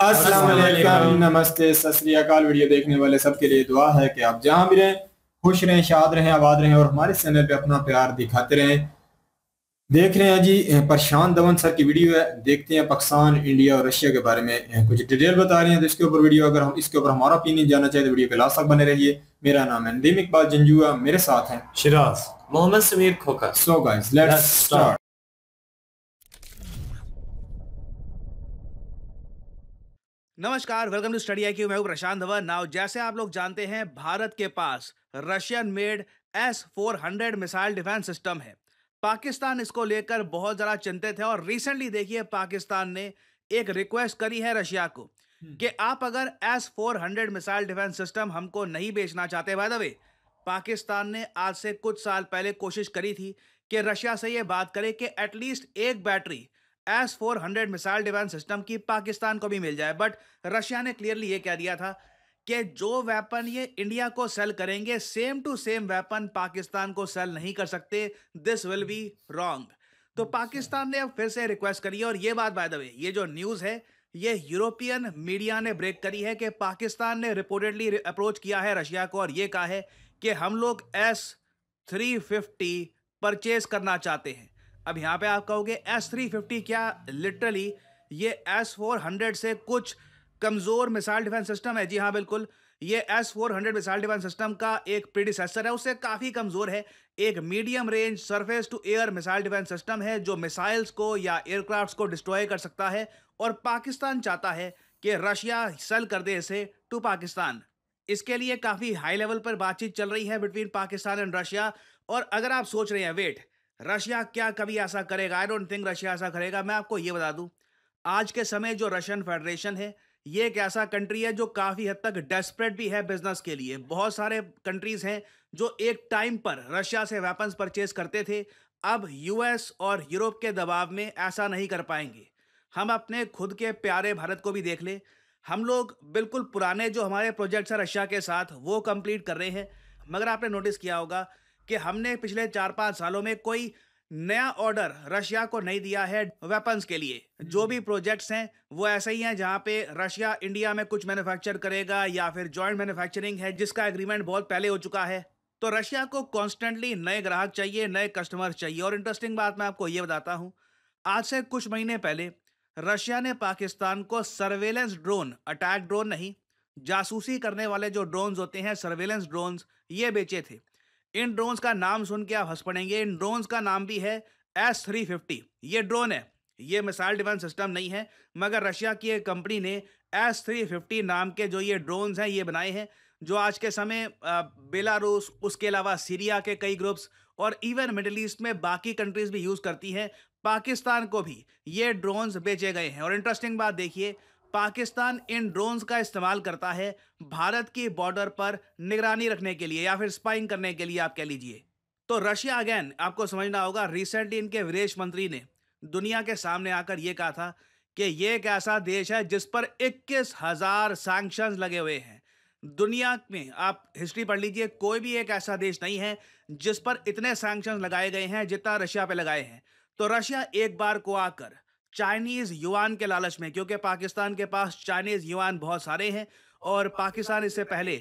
असलम नमस्ते सतरीकाल वीडियो देखने वाले सबके लिए दुआ है कि आप जहाँ भी रहें खुश रहें शाद रहें आबाद रहें और हमारे चैनल पे अपना प्यार दिखाते रहें देख रहे हैं जी परशान धवन सर की वीडियो है देखते हैं पाकिस्तान इंडिया और रशिया के बारे में कुछ डिटेल बता रहे हैं तो इसके ऊपर वीडियो अगर हम इसके ऊपर हमारा ओपिनियन जानना चाहे तो वीडियो पे लास्ट तक बने रहिए मेरा नाम है नदीम इकबाल जंजुआ मेरे साथ हैं Siraj Mohammad Sameer Khokha so guys let's start नमस्कार वेलकम टू स्टडी आई मैं प्रशांत धवन नाउ जैसे आप लोग जानते हैं भारत के पास Russian made S four hundred missile defence system है पाकिस्तान इसको लेकर बहुत ज़्यादा चिंतित है और रिसेंटली देखिए पाकिस्तान ने एक रिक्वेस्ट करी है रशिया को कि आप अगर S four hundred missile defence system हमको नहीं बेचना चाहते बाय द वे पाकिस्तान ने आज से कुछ साल पहले कोशिश करी थी कि रशिया से ये बात करे कि एटलीस्ट एक battery S four hundred missile defence system की पाकिस्तान को भी मिल जाए बट रशिया ने क्लियरली ये कह दिया था कि जो वेपन ये इंडिया को सेल करेंगे same to same weapon Pakistan को सेल नहीं कर सकते दिस विल बी रॉन्ग तो पाकिस्तान ने अब फिर से रिक्वेस्ट करी है और ये बात बाय द वे ये जो न्यूज़ है ये यूरोपियन मीडिया ने ब्रेक करी है कि पाकिस्तान ने रिपोर्टेडली अप्रोच किया है रशिया को और ये कहा है कि हम लोग एस थ्री फिफ्टी परचेज करना चाहते हैं अब यहाँ पे आप कहोगे एस थ्री फिफ्टी क्या लिटरली ये एस फोर हंड्रेड से कुछ कमज़ोर मिसाइल डिफेंस सिस्टम है जी हाँ बिल्कुल ये S four hundred missile defence system का एक प्रीडिसेसर है उससे काफ़ी कमज़ोर है एक medium range surface to air missile defence system है जो मिसाइल्स को या एयरक्राफ्ट को डिस्ट्रॉय कर सकता है और पाकिस्तान चाहता है कि रशिया सेल कर दे इसे टू पाकिस्तान इसके लिए काफ़ी हाई लेवल पर बातचीत चल रही है बिटवीन पाकिस्तान एंड रशिया और अगर आप सोच रहे हैं वेट रशिया क्या कभी ऐसा करेगा आई डोंट थिंक रशिया ऐसा करेगा मैं आपको ये बता दूं आज के समय जो रशियन फेडरेशन है ये एक ऐसा कंट्री है जो काफ़ी हद तक डेस्परेट भी है बिजनेस के लिए बहुत सारे कंट्रीज़ हैं जो एक टाइम पर रशिया से वेपन्स परचेज करते थे अब यूएस और यूरोप के दबाव में ऐसा नहीं कर पाएंगे हम अपने खुद के प्यारे भारत को भी देख लें हम लोग बिल्कुल पुराने जो हमारे प्रोजेक्ट्स हैं रशिया के साथ वो कंप्लीट कर रहे हैं मगर आपने नोटिस किया होगा कि हमने पिछले चार पाँच सालों में कोई नया ऑर्डर रशिया को नहीं दिया है वेपन्स के लिए जो भी प्रोजेक्ट्स हम्म। हैं वो ऐसे ही हैं जहाँ पे रशिया इंडिया में कुछ मैन्युफैक्चर करेगा या फिर जॉइंट मैन्युफैक्चरिंग है जिसका एग्रीमेंट बहुत पहले हो चुका है तो रशिया को कॉन्स्टेंटली नए ग्राहक चाहिए नए कस्टमर चाहिए और इंटरेस्टिंग बात मैं आपको ये बताता हूँ आज से कुछ महीने पहले रशिया ने पाकिस्तान को सर्वेलेंस ड्रोन अटैक ड्रोन नहीं जासूसी करने वाले जो ड्रोन्स होते हैं सर्वेलेंस ड्रोन्स ये बेचे थे इन ड्रोन्स का नाम सुन के आप हंस पड़ेंगे इन ड्रोन्स का नाम भी है एस थ्री फिफ्टी ये ड्रोन है ये मिसाइल डिफेंस सिस्टम नहीं है मगर रशिया की एक कंपनी ने एस थ्री फिफ्टी नाम के जो ये ड्रोन्स हैं ये बनाए हैं जो आज के समय बेलारूस उसके अलावा सीरिया के कई ग्रुप्स और इवन मिडल ईस्ट में बाकी कंट्रीज़ भी यूज़ करती हैं पाकिस्तान को भी ये ड्रोन्स बेचे गए हैं और इंटरेस्टिंग बात देखिए पाकिस्तान इन ड्रोन्स का इस्तेमाल करता है भारत की बॉर्डर पर निगरानी रखने के लिए या फिर स्पाइंग करने के लिए आप कह लीजिए तो रशिया अगेन आपको समझना होगा रिसेंटली इनके विदेश मंत्री ने दुनिया के सामने आकर ये कहा था कि ये एक ऐसा देश है जिस पर इक्कीस हजार सैंक्शन लगे हुए हैं दुनिया में आप हिस्ट्री पढ़ लीजिए कोई भी एक ऐसा देश नहीं है जिस पर इतने सैंक्शन लगाए गए हैं जितना रशिया पे लगाए हैं तो रशिया एक बार को आकर चाइनीज युआन के लालच में क्योंकि पाकिस्तान के पास चाइनीज युआन बहुत सारे हैं और पाकिस्तान इससे पहले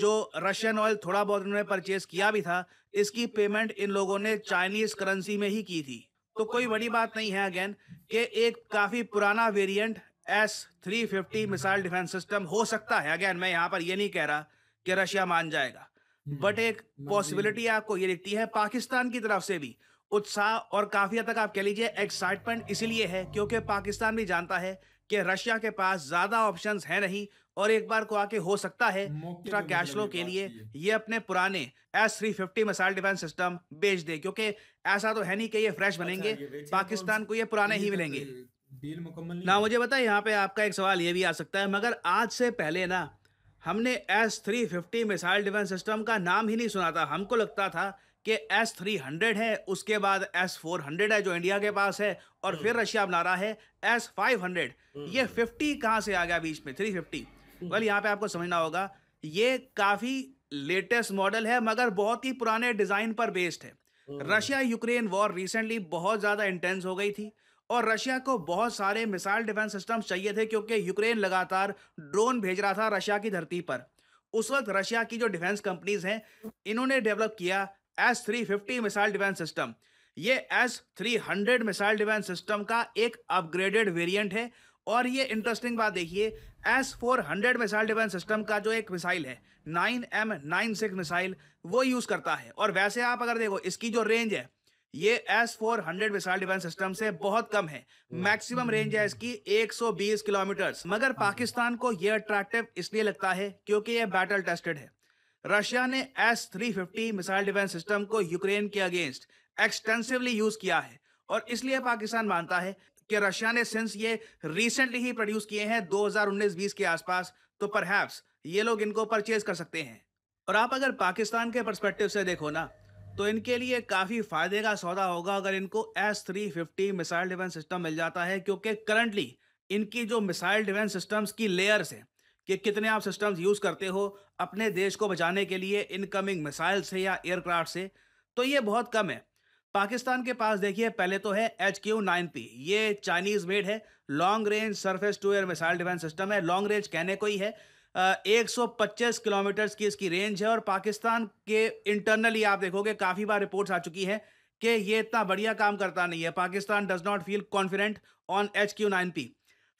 जो रशियन ऑयल थोड़ा बहुत उन्होंने परचेज किया भी था इसकी पेमेंट इन लोगों ने चाइनीज करेंसी में ही की थी तो कोई बड़ी बात नहीं है अगेन कि एक काफी पुराना variant S three fifty missile defence system हो सकता है अगेन मैं यहां पर यह नहीं कह रहा कि रशिया मान जाएगा बट हम्म, एक पॉसिबिलिटी आपको ये दिखती है पाकिस्तान की तरफ से भी उत्साह और काफी हद तक आप कह लीजिए एक्साइटमेंट इसीलिए है क्योंकि पाकिस्तान भी जानता है कि रशिया के पास ज्यादा ऑप्शंस है नहीं और एक बार को आके हो सकता है कैश फ्लो के लिए ये अपने पुराने S three fifty missile defence system बेच दे क्योंकि ऐसा तो है नहीं कि ये फ्रेश अच्छा, बनेंगे पाकिस्तान को ये पुराने ही तो मिलेंगे ना मुझे बताए यहाँ पे आपका एक सवाल ये भी आ सकता है मगर आज से पहले ना हमने S three fifty missile defence system का नाम ही नहीं सुना था हमको लगता था कि एस थ्री हंड्रेड है उसके बाद एस फोर हंड्रेड है जो इंडिया के पास है और फिर हम्म। रशिया बना रहा है एस फाइव हंड्रेड ये फिफ्टी कहाँ से आ गया बीच में थ्री फिफ्टी वेल यहाँ पे आपको समझना होगा ये काफ़ी लेटेस्ट मॉडल है मगर बहुत ही पुराने डिज़ाइन पर बेस्ड है रशिया यूक्रेन वॉर रिसेंटली बहुत ज़्यादा इंटेंस हो गई थी और रशिया को बहुत सारे मिसाइल डिफेंस सिस्टम चाहिए थे क्योंकि यूक्रेन लगातार ड्रोन भेज रहा था रशिया की धरती पर उस वक्त रशिया की जो डिफेंस कंपनीज हैं इन्होंने डेवलप किया S three fifty missile defence system ये S three hundred missile defence system का एक अपग्रेडेड वेरिएंट है और ये इंटरेस्टिंग बात देखिए S four hundred missile defence system का जो एक मिसाइल है nine M nine six missile वो यूज़ करता है और वैसे आप अगर देखो इसकी जो रेंज है ये S four hundred missile defence system से बहुत कम है मैक्सिमम रेंज है इसकी 120 किलोमीटर मगर पाकिस्तान को यह अट्रैक्टिव इसलिए लगता है क्योंकि यह बैटल टेस्टेड है रशिया ने S three fifty missile defence system को यूक्रेन के अगेंस्ट एक्सटेंसिवली यूज किया है और इसलिए पाकिस्तान मानता है कि रशिया ने सिंस ये रिसेंटली ही प्रोड्यूस किए हैं 2019-20 के आसपास तो परहैप्स ये लोग इनको परचेज कर सकते हैं और आप अगर पाकिस्तान के परस्पेक्टिव से देखो ना तो इनके लिए काफ़ी फायदे का सौदा होगा अगर इनको S three fifty missile defence system मिल जाता है क्योंकि करंटली इनकी जो मिसाइल डिफेंस सिस्टम्स की लेयर्स हैं कि कितने आप सिस्टम्स यूज़ करते हो अपने देश को बचाने के लिए इनकमिंग मिसाइल से या एयरक्राफ्ट से तो ये बहुत कम है पाकिस्तान के पास देखिए पहले तो है एच क्यू नाइन पी ये चाइनीज़ मेड है long range surface to air missile defence system है लॉन्ग रेंज कहने को ही है 125 किलोमीटर्स की इसकी रेंज है और पाकिस्तान के इंटरनली आप देखोगे काफ़ी बार रिपोर्ट्स आ चुकी हैं कि ये इतना बढ़िया काम करता नहीं है Pakistan does not feel confident on H Q nine P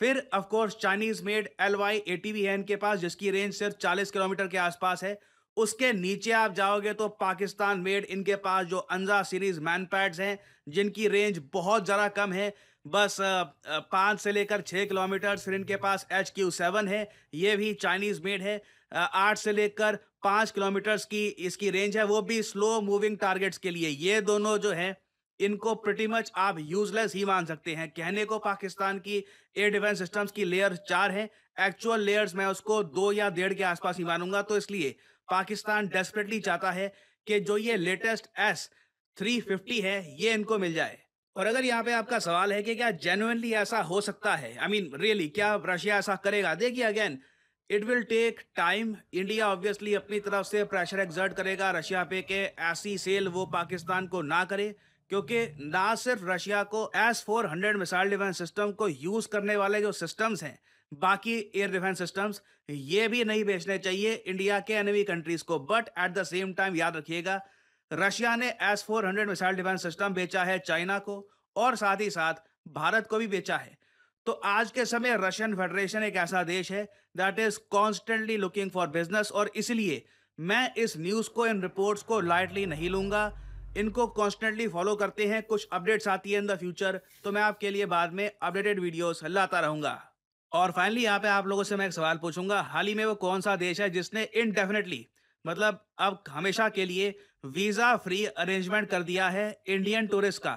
फिर of course Chinese made L Y T भी है इनके पास जिसकी रेंज सिर्फ 40 किलोमीटर के आसपास है उसके नीचे आप जाओगे तो पाकिस्तान मेड इनके पास जो अंजा सीरीज मैन पैड्स हैं जिनकी रेंज बहुत ज़रा कम है बस पाँच से लेकर छः किलोमीटर फिर इनके पास एच क्यू सेवन है ये भी चाइनीज़ मेड है आठ से लेकर पाँच किलोमीटर्स की इसकी रेंज है वो भी स्लो मूविंग टारगेट्स के लिए ये दोनों जो है इनको प्रटी मच आप यूजलेस ही मान सकते हैं कहने को पाकिस्तान की एयर डिफेंस सिस्टम्स की लेयर चार हैं एक्चुअल लेयर्स मैं उसको दो या डेढ़ के आसपास ही मानूंगा तो इसलिए पाकिस्तान डेस्परेटली चाहता है कि जो ये लेटेस्ट एस थ्री फिफ्टी है ये इनको मिल जाए और अगर यहाँ पे आपका सवाल है कि क्या जेनुअनली ऐसा हो सकता है आई मीन रियली क्या रशिया ऐसा करेगा देखिए again it will take time India obviously अपनी तरफ से प्रेशर एग्जर्ट करेगा रशिया पे के ऐसी सेल वो पाकिस्तान को ना करे क्योंकि ना सिर्फ रशिया को S four hundred missile defence system को यूज़ करने वाले जो सिस्टम्स हैं बाकी एयर डिफेंस सिस्टम्स ये भी नहीं बेचने चाहिए इंडिया के एनिमी कंट्रीज़ को but at the same time याद रखिएगा रशिया ने S four hundred missile defence system बेचा है चाइना को और साथ ही साथ भारत को भी बेचा है तो आज के समय रशियन फेडरेशन एक ऐसा देश है that is constantly looking for business और इसलिए मैं इस न्यूज़ को इन रिपोर्ट्स को लाइटली नहीं लूंगा इनको कॉन्स्टेंटली फॉलो करते हैं कुछ अपडेट्स आती है इन द फ्यूचर तो मैं आपके लिए बाद में अपडेटेड वीडियोस लाता रहूंगा और फाइनली यहाँ पे आप लोगों से मैं एक सवाल पूछूंगा हाल ही में वो कौन सा देश है जिसने इनडेफिनेटली मतलब अब हमेशा के लिए वीजा फ्री अरेंजमेंट कर दिया है इंडियन टूरिस्ट का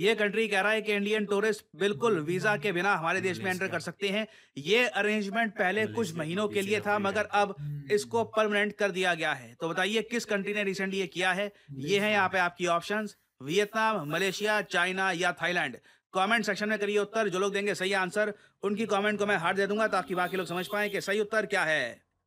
ये कंट्री कह रहा है कि इंडियन टूरिस्ट बिल्कुल वीजा के बिना हमारे देश में एंटर कर सकते हैं ये अरेंजमेंट पहले कुछ महीनों के लिए था मगर अब इसको परमानेंट कर दिया गया है तो बताइए किस कंट्री ने रिसेंटली ये किया है ये है यहाँ पे आपकी ऑप्शन वियतनाम मलेशिया चाइना या थाईलैंड कमेंट सेक्शन में करिए उत्तर जो लोग देंगे सही आंसर उनकी कमेंट को मैं हार दे दूंगा ताकि बाकी लोग समझ पाए कि सही उत्तर क्या है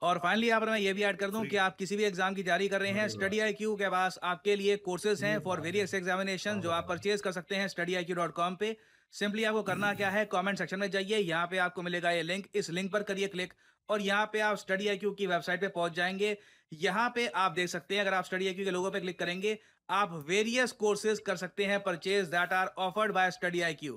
और फाइनली यहाँ पर मैं ये भी ऐड कर दूं कि आप किसी भी एग्जाम की तैयारी कर रहे हैं स्टडी आई क्यू के पास आपके लिए कोर्सेज हैं फॉर वेरियस एग्जामिनेशन जो आप परचेज कर सकते हैं study I Q dot com पे सिंपली आपको करना क्या है कमेंट सेक्शन में जाइए यहाँ पे आपको मिलेगा ये लिंक इस लिंक पर करिए क्लिक और यहाँ पे आप स्टडी आई की वेबसाइट पे पहुंच जाएंगे यहाँ पे आप देख सकते हैं अगर आप स्टडी आई के लोगों पे क्लिक करेंगे आप वेरियस कोर्सेज कर सकते हैं purchase that are offered by study I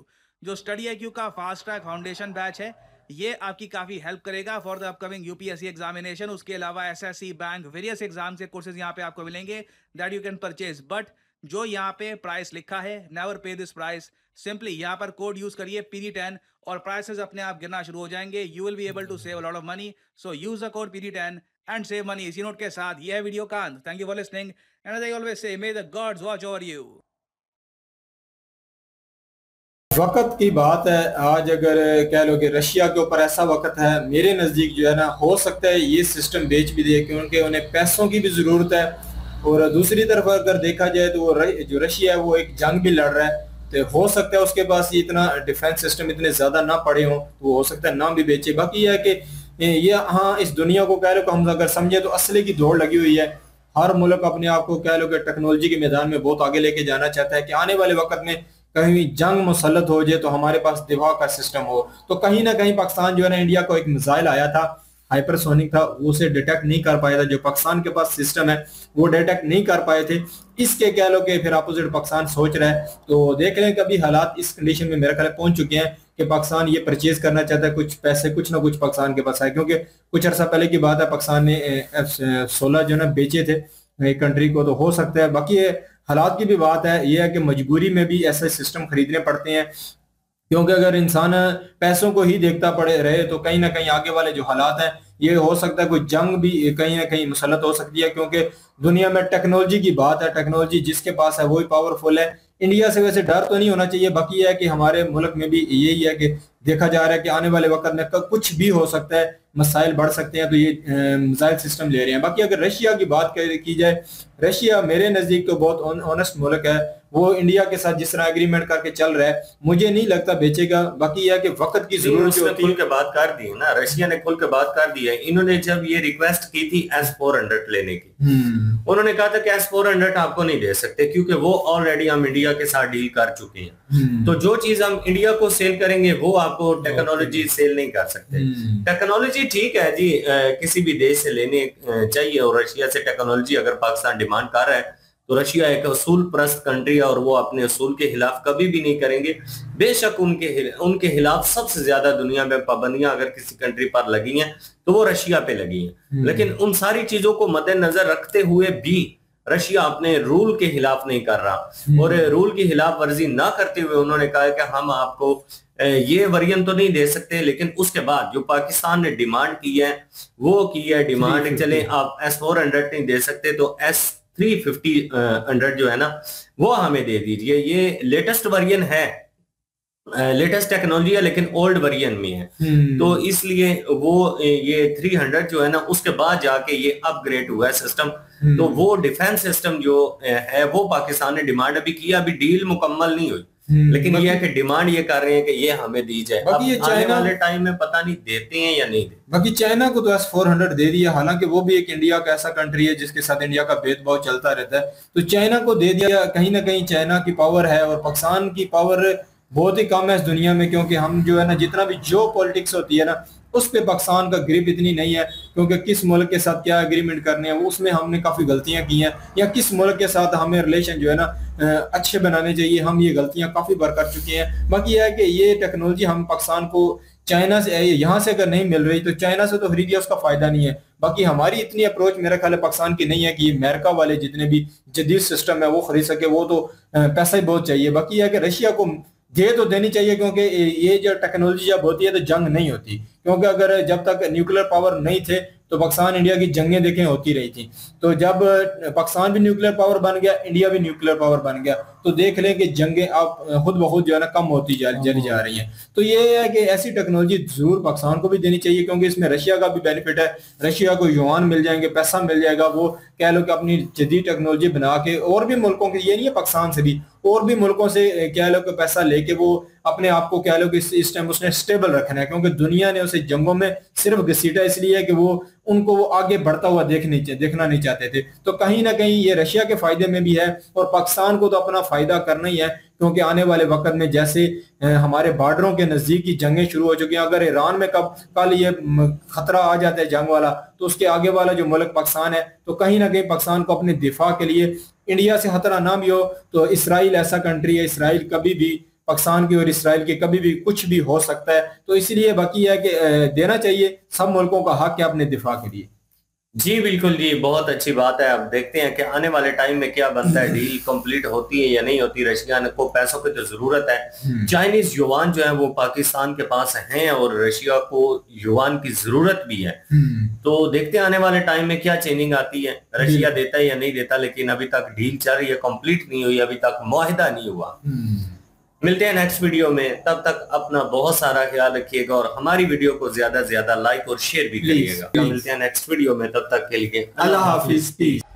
जो स्टडी आई का फास्ट ट्रैक फाउंडेशन बैच है ये आपकी काफी हेल्प करेगा for the upcoming UPSC examination उसके अलावा एसएससी बैंक वेरियस एग्जाम के कोर्सेज यहाँ पे आपको मिलेंगे that you can purchase but जो यहाँ पे प्राइस लिखा है नेवर पे दिस प्राइस सिंपली यहाँ पर कोड यूज करिए पीडी टेन और प्राइसेस अपने आप गिरना शुरू हो जाएंगे you will be able to save lot of money so use the code PD ten and save money इसी नोट के साथ यह वीडियो कांत thank you for listening and I always say may the gods watch over you वक्त की बात है आज अगर कह लो कि रशिया के ऊपर ऐसा वक्त है मेरे नज़दीक जो है ना हो सकता है ये सिस्टम बेच भी दे क्योंकि उन्हें पैसों की भी ज़रूरत है और दूसरी तरफ अगर देखा जाए तो वो जो रशिया है वो एक जंग भी लड़ रहा है तो हो सकता है उसके पास ये इतना डिफेंस सिस्टम इतने ज़्यादा ना पड़े हों तो हो सकता है ना भी बेचे बाकी यह है कि ये हाँ इस दुनिया को कह लो कि हम अगर समझे तो असले की दौड़ लगी हुई है हर मुल्क अपने आप को कह लो कि टेक्नोलॉजी के मैदान में बहुत आगे लेके जाना चाहता है कि आने वाले वक्त में कहीं जंग मुसलत हो जाए तो हमारे पास दिवा का सिस्टम हो तो कहीं ना कहीं पाकिस्तान जो है ना इंडिया को एक मिसाइल आया था हाइपरसोनिक था वो उसे डिटेक्ट नहीं कर पाया था जो पाकिस्तान के पास सिस्टम है वो डिटेक्ट नहीं कर पाए थे इसके कह लो कि फिर अपोजिट पाकिस्तान सोच रहा है तो देख रहे हैं कभी हालात इस कंडीशन में मेरा ख्याल पहुंच चुके हैं कि पाकिस्तान ये परचेज करना चाहता है कुछ पैसे कुछ ना कुछ पाकिस्तान के पास है क्योंकि कुछ अर्सा पहले की बात है पाकिस्तान ने सोलह जो है बेचे थे एक कंट्री को तो हो सकता है बाकी हालात की भी बात है यह है कि मजबूरी में भी ऐसे सिस्टम खरीदने पड़ते हैं क्योंकि अगर इंसान पैसों को ही देखता पड़े रहे तो कहीं ना कहीं आगे वाले जो हालात हैं ये हो सकता है कोई जंग भी कहीं ना कहीं मुसलत हो सकती है क्योंकि दुनिया में टेक्नोलॉजी की बात है टेक्नोलॉजी जिसके पास है वही पावरफुल है इंडिया से वैसे डर तो नहीं होना चाहिए बाकी है कि हमारे मुल्क में भी यही है कि देखा जा रहा है कि आने वाले वक्त में कुछ भी हो सकता है मसाइल बढ़ सकते हैं तो ये मिसाइल सिस्टम ले रहे हैं बाकी अगर रशिया की बात की जाए रशिया मेरे नज़दीक तो बहुत ऑनेस्ट मुल्क है वो इंडिया के साथ जिस तरह एग्रीमेंट करके चल रहा है मुझे नहीं लगता बेचेगा बाकी यह कि वक्त की जरूरत उसने खुल के बात कर दी है ना रशिया ने खुल के बात कर दी है इन्होंने जब ये रिक्वेस्ट की थी एस फोर हंड्रेड लेने की हम्म। उन्होंने कहा था कि एस फोर हंड्रेड आपको नहीं दे सकते क्योंकि वो ऑलरेडी हम इंडिया के साथ डील कर चुके हैं हम्म। तो जो चीज हम इंडिया को सेल करेंगे वो आपको टेक्नोलॉजी सेल नहीं कर सकते टेक्नोलॉजी हम्म। ठीक है जी किसी भी देश से लेने चाहिए और रशिया से टेक्नोलॉजी अगर पाकिस्तान डिमांड कर रहा है तो रशिया एक असूल प्रस्त कंट्री है और वो अपने असूल के खिलाफ कभी भी नहीं करेंगे बेशक उनके उनके खिलाफ सबसे ज्यादा दुनिया में पाबंदियां अगर किसी कंट्री पर लगी हैं तो वो रशिया पे लगी हैं हम्म। लेकिन उन सारी चीजों को मद्देनजर रखते हुए भी रशिया अपने रूल के खिलाफ नहीं कर रहा हम्म। और रूल की खिलाफ वर्जी ना करते हुए उन्होंने कहा कि हम आपको ये वरियन तो नहीं दे सकते लेकिन उसके बाद जो पाकिस्तान ने डिमांड की है वो की है डिमांड चले आप एस फोर हंड्रेड नहीं दे सकते तो एस थ्री फिफ्टी हंड्रेड जो है ना वो हमें दे दीजिए ये लेटेस्ट वर्जन है लेटेस्ट टेक्नोलॉजी है लेकिन ओल्ड वर्जन में है हम्म। तो इसलिए वो ये थ्री हंड्रेड जो है ना उसके बाद जाके ये अपग्रेड हुआ है सिस्टम हम्म। तो वो डिफेंस सिस्टम जो है वो पाकिस्तान ने डिमांड अभी किया अभी डील मुकम्मल नहीं हुई हम्म, लेकिन यह कि डिमांड ये कर रहे हैं कि ये हमें दी जाए बाकी ये चाइना वाले टाइम में पता नहीं देते हैं या नहीं देते बाकी चाइना को तो एस फोर हंड्रेड दे दिया हालांकि वो भी एक इंडिया का ऐसा कंट्री है जिसके साथ इंडिया का भेदभाव चलता रहता है तो चाइना को दे दिया कहीं ना कहीं चाइना की पावर है और पाकिस्तान की पावर बहुत ही कम है इस दुनिया में क्योंकि हम जो है ना जितना भी जो पॉलिटिक्स होती है ना उस पर पाकिस्तान का ग्रिप इतनी नहीं है क्योंकि किस मुल्क के साथ क्या एग्रीमेंट करने हैं वो उसमें हमने काफ़ी गलतियाँ की हैं या किस मुल्क के साथ हमें रिलेशन जो है ना अच्छे बनाने चाहिए हम ये गलतियाँ काफ़ी बार कर चुके हैं बाकी यह है कि ये टेक्नोलॉजी हम पाकिस्तान को चाइना से यहाँ से अगर नहीं मिल रही तो चाइना से तो खरीदिया उसका फायदा नहीं है बाकी हमारी इतनी अप्रोच मेरा ख्याल है पाकिस्तान की नहीं है कि अमेरिका वाले जितने भी जदीद सिस्टम है वो खरीद सके वो तो पैसा ही बहुत चाहिए बाकी यह है कि रशिया को ये तो देनी चाहिए क्योंकि ये जो टेक्नोलॉजी जब होती है तो जंग नहीं होती क्योंकि अगर जब तक न्यूक्लियर पावर नहीं थे तो पाकिस्तान इंडिया की जंगें देखें होती रही थी तो जब पाकिस्तान भी न्यूक्लियर पावर बन गया इंडिया भी न्यूक्लियर पावर बन गया तो देख लें कि जंगें अब खुद ब खुद जो है ना कम होती जा चली जा रही हैं तो ये है कि ऐसी टेक्नोलॉजी जरूर पाकिस्तान को भी देनी चाहिए क्योंकि इसमें रशिया का भी बेनिफिट है रशिया को युवान मिल जाएंगे पैसा मिल जाएगा वो कह लो कि अपनी जदीद टेक्नोलॉजी बना के और भी मुल्कों के ये नहीं है पाकिस्तान से भी और भी मुल्कों से कह लो कि पैसा लेके वो अपने आप को कह लो कि इस टाइम उसने स्टेबल रखना है क्योंकि दुनिया ने उसे जंगों में सिर्फ घसीटा इसलिए है कि वो उनको वो आगे बढ़ता हुआ देखने देखना नहीं चाहते थे तो कहीं ना कहीं ये रशिया के फायदे में भी है और पाकिस्तान को तो अपना फायदा करना ही है क्योंकि आने वाले वक्त में जैसे हमारे बॉर्डरों के नजदीक ही जंगें शुरू हो चुकी हैं अगर ईरान में कब कल ये खतरा आ जाता है जंग वाला तो उसके आगे वाला जो मुल्क पाकिस्तान है तो कहीं ना कहीं पाकिस्तान को अपने दिफा के लिए इंडिया से खतरा ना भी हो तो इसराइल ऐसा कंट्री है इसराइल कभी भी पाकिस्तान की और इसराइल की कभी भी कुछ भी हो सकता है तो इसलिए बाकी है कि देना चाहिए सब मुल्कों का हक है अपने दिफा के लिए जी बिल्कुल जी, बहुत अच्छी बात है। अब देखते हैं कि आने वाले टाइम में क्या बनता है, डील कंप्लीट होती है या नहीं होती। रशिया को पैसों की तो ज़रूरत है। Chinese hmm. युवान जो है वो पाकिस्तान के पास हैं और रशिया को युवान की ज़रूरत भी है। हम्म। तो देखते हैं आने वाले टाइम में क्या चेंजिंग आती है। रशिया देता है या नहीं देता लेकिन अभी तक डील चल रही है, कम्प्लीट नहीं हुई, अभी तक माहिदा नहीं हुआ। हम्म। मिलते हैं नेक्स्ट वीडियो में तब तक अपना बहुत सारा ख्याल रखिएगा और हमारी वीडियो को ज्यादा ज्यादा लाइक और शेयर भी करिएगा मिलते हैं नेक्स्ट वीडियो में तब तक के लिए अल्लाह हाफिज प्लीज